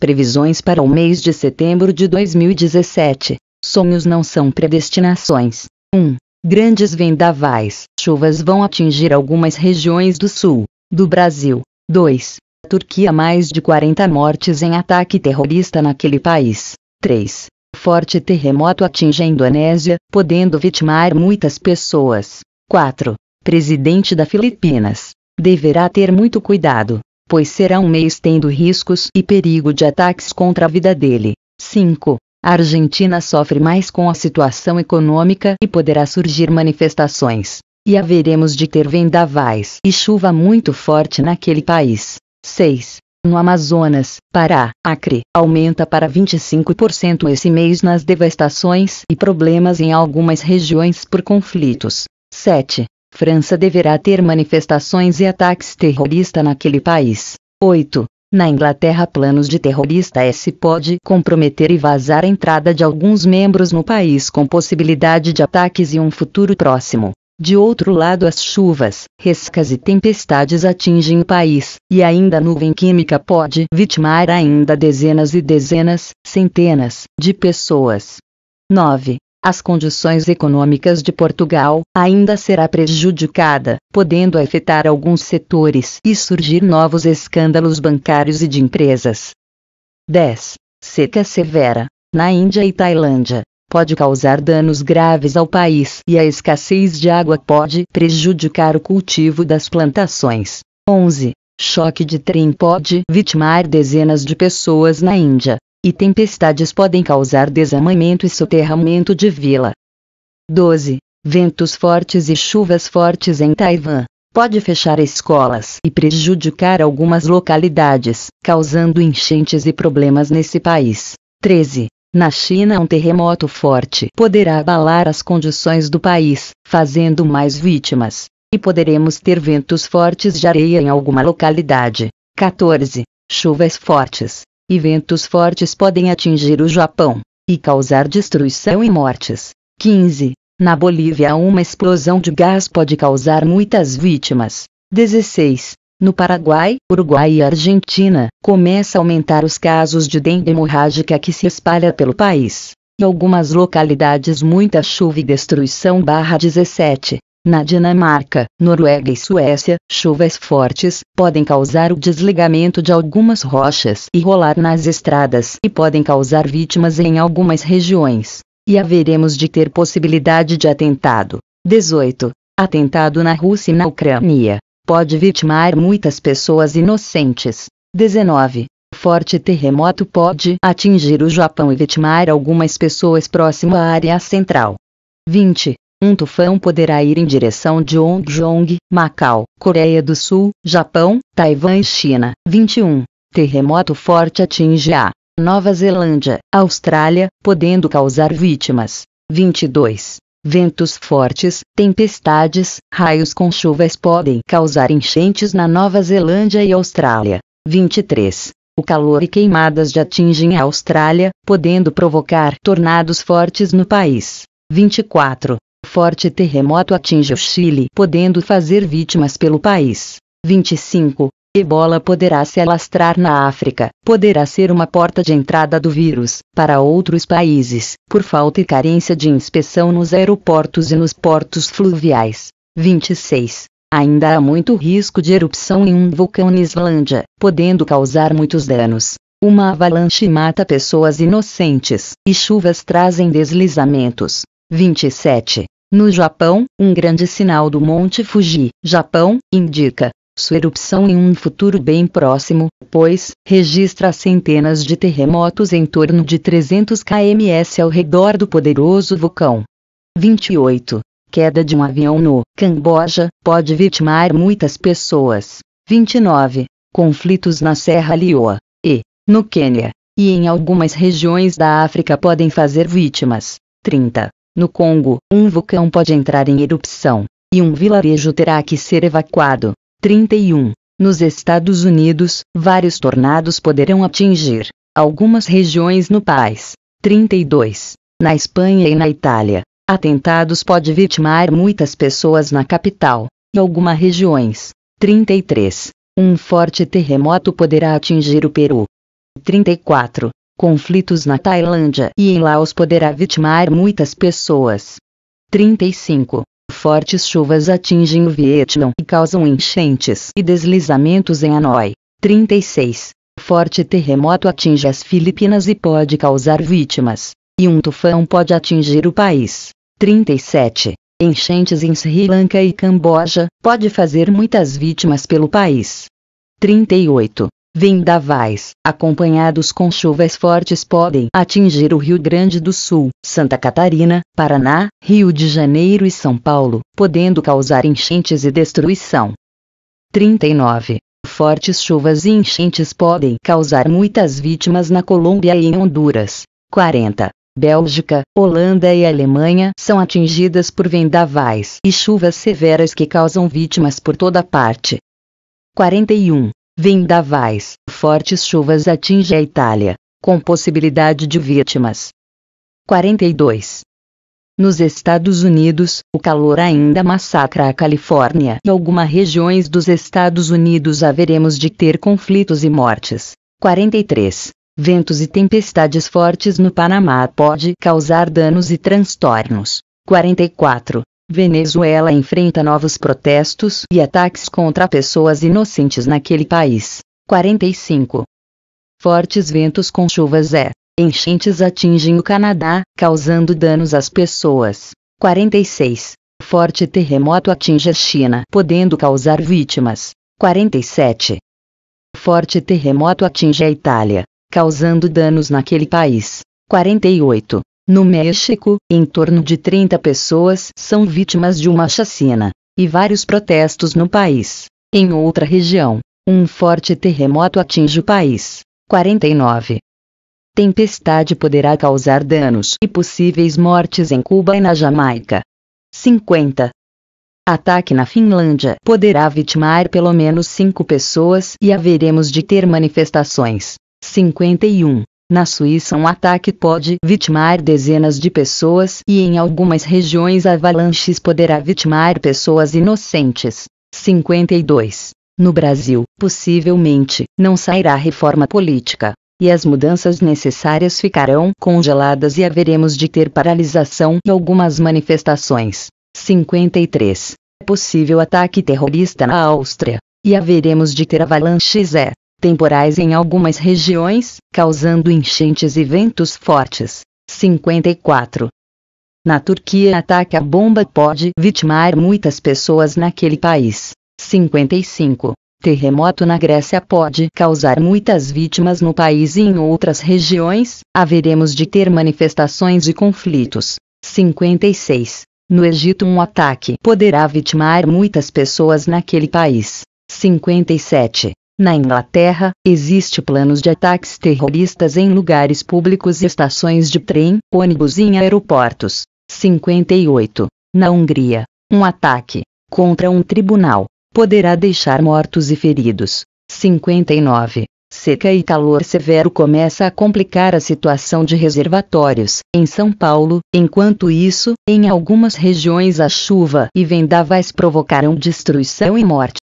Previsões para o mês de setembro de 2017. Sonhos não são predestinações. 1. Grandes vendavais. Chuvas vão atingir algumas regiões do sul do Brasil. 2. Turquia mais de 40 mortes em ataque terrorista naquele país. 3. Forte terremoto atinge a Indonésia, podendo vitimar muitas pessoas. 4. Presidente da Filipinas. Deverá ter muito cuidado pois será um mês tendo riscos e perigo de ataques contra a vida dele. 5. A Argentina sofre mais com a situação econômica e poderá surgir manifestações. E haveremos de ter vendavais e chuva muito forte naquele país. 6. No Amazonas, Pará, Acre, aumenta para 25% esse mês nas devastações e problemas em algumas regiões por conflitos. 7. França deverá ter manifestações e ataques terroristas naquele país. 8. Na Inglaterra, planos de terrorista S pode comprometer e vazar a entrada de alguns membros no país com possibilidade de ataques e um futuro próximo. De outro lado, as chuvas, rescas e tempestades atingem o país, e ainda a nuvem química pode vitimar ainda dezenas e dezenas, centenas, de pessoas. 9 as condições econômicas de Portugal, ainda será prejudicada, podendo afetar alguns setores e surgir novos escândalos bancários e de empresas. 10. Seca severa, na Índia e Tailândia, pode causar danos graves ao país e a escassez de água pode prejudicar o cultivo das plantações. 11. Choque de trem pode vitimar dezenas de pessoas na Índia e tempestades podem causar desamamento e soterramento de vila. 12. Ventos fortes e chuvas fortes em Taiwan. Pode fechar escolas e prejudicar algumas localidades, causando enchentes e problemas nesse país. 13. Na China, um terremoto forte poderá abalar as condições do país, fazendo mais vítimas, e poderemos ter ventos fortes de areia em alguma localidade. 14. Chuvas fortes, e ventos fortes podem atingir o Japão e causar destruição e mortes. 15. Na Bolívia, uma explosão de gás pode causar muitas vítimas. 16. No Paraguai, Uruguai e Argentina, começa a aumentar os casos de dengue hemorrágica que se espalha pelo país. Em algumas localidades, muita chuva e destruição. 17. Na Dinamarca, Noruega e Suécia, chuvas fortes podem causar o desligamento de algumas rochas e rolar nas estradas e podem causar vítimas em algumas regiões. E haveremos de ter possibilidade de atentado. 18. Atentado na Rússia e na Ucrânia. Pode vitimar muitas pessoas inocentes. 19. Forte terremoto pode atingir o Japão e vitimar algumas pessoas próximo à área central. 20. Um tufão poderá ir em direção de Hong Kong, Macau, Coreia do Sul, Japão, Taiwan e China. 21. Terremoto forte atinge a Nova Zelândia, Austrália, podendo causar vítimas. 22. Ventos fortes, tempestades, raios com chuvas podem causar enchentes na Nova Zelândia e Austrália. 23. O calor e queimadas já atingem a Austrália, podendo provocar tornados fortes no país. 24 forte terremoto atinge o Chile, podendo fazer vítimas pelo país. 25. Ebola poderá se alastrar na África, poderá ser uma porta de entrada do vírus para outros países, por falta e carência de inspeção nos aeroportos e nos portos fluviais. 26. Ainda há muito risco de erupção em um vulcão na Islândia, podendo causar muitos danos. Uma avalanche mata pessoas inocentes, e chuvas trazem deslizamentos. 27. No Japão, um grande sinal do Monte Fuji, Japão, indica sua erupção em um futuro bem próximo, pois registra centenas de terremotos em torno de 300 kms ao redor do poderoso vulcão. 28. Queda de um avião no Camboja pode vitimar muitas pessoas. 29. Conflitos na Serra Lioa e no Quênia e em algumas regiões da África podem fazer vítimas. 30. No Congo, um vulcão pode entrar em erupção, e um vilarejo terá que ser evacuado. 31. Nos Estados Unidos, vários tornados poderão atingir algumas regiões no país. 32. Na Espanha e na Itália, atentados podem vitimar muitas pessoas na capital e algumas regiões. 33. Um forte terremoto poderá atingir o Peru. 34. Conflitos na Tailândia e em Laos poderá vitimar muitas pessoas. 35. Fortes chuvas atingem o Vietnã e causam enchentes e deslizamentos em Hanoi. 36. Forte terremoto atinge as Filipinas e pode causar vítimas. E um tufão pode atingir o país. 37. Enchentes em Sri Lanka e Camboja pode fazer muitas vítimas pelo país. 38. Vendavais, acompanhados com chuvas fortes, podem atingir o Rio Grande do Sul, Santa Catarina, Paraná, Rio de Janeiro e São Paulo, podendo causar enchentes e destruição. 39. Fortes chuvas e enchentes podem causar muitas vítimas na Colômbia e em Honduras. 40. Bélgica, Holanda e Alemanha são atingidas por vendavais e chuvas severas que causam vítimas por toda parte. 41. Vendavais, fortes chuvas atingem a Itália, com possibilidade de vítimas. 42. Nos Estados Unidos, o calor ainda massacra a Califórnia e algumas regiões dos Estados Unidos haveremos de ter conflitos e mortes. 43. Ventos e tempestades fortes no Panamá pode causar danos e transtornos. 44. Venezuela enfrenta novos protestos e ataques contra pessoas inocentes naquele país. 45. Fortes ventos com chuvas é, enchentes atingem o Canadá, causando danos às pessoas. 46. Forte terremoto atinge a China, podendo causar vítimas. 47. Forte terremoto atinge a Itália, causando danos naquele país. 48. No México, em torno de 30 pessoas são vítimas de uma chacina, e vários protestos no país. Em outra região, um forte terremoto atinge o país. 49. Tempestade poderá causar danos e possíveis mortes em Cuba e na Jamaica. 50. Ataque na Finlândia poderá vitimar pelo menos 5 pessoas e haveremos de ter manifestações. 51. Na Suíça, um ataque pode vitimar dezenas de pessoas e, em algumas regiões, avalanches poderá vitimar pessoas inocentes. 52. No Brasil, possivelmente, não sairá reforma política e as mudanças necessárias ficarão congeladas e haveremos de ter paralisação e algumas manifestações. 53. É Possível ataque terrorista na Áustria, e haveremos de ter avalanches é temporais em algumas regiões, causando enchentes e ventos fortes. 54. Na Turquia, ataque à bomba pode vitimar muitas pessoas naquele país. 55. Terremoto na Grécia pode causar muitas vítimas no país e em outras regiões, haveremos de ter manifestações e conflitos. 56. No Egito, um ataque poderá vitimar muitas pessoas naquele país. 57. Na Inglaterra, existe planos de ataques terroristas em lugares públicos e estações de trem, ônibus e em aeroportos. 58. Na Hungria, um ataque contra um tribunal poderá deixar mortos e feridos. 59. Seca e calor severo começa a complicar a situação de reservatórios em São Paulo. Enquanto isso, em algumas regiões a chuva e vendavais provocaram destruição e morte.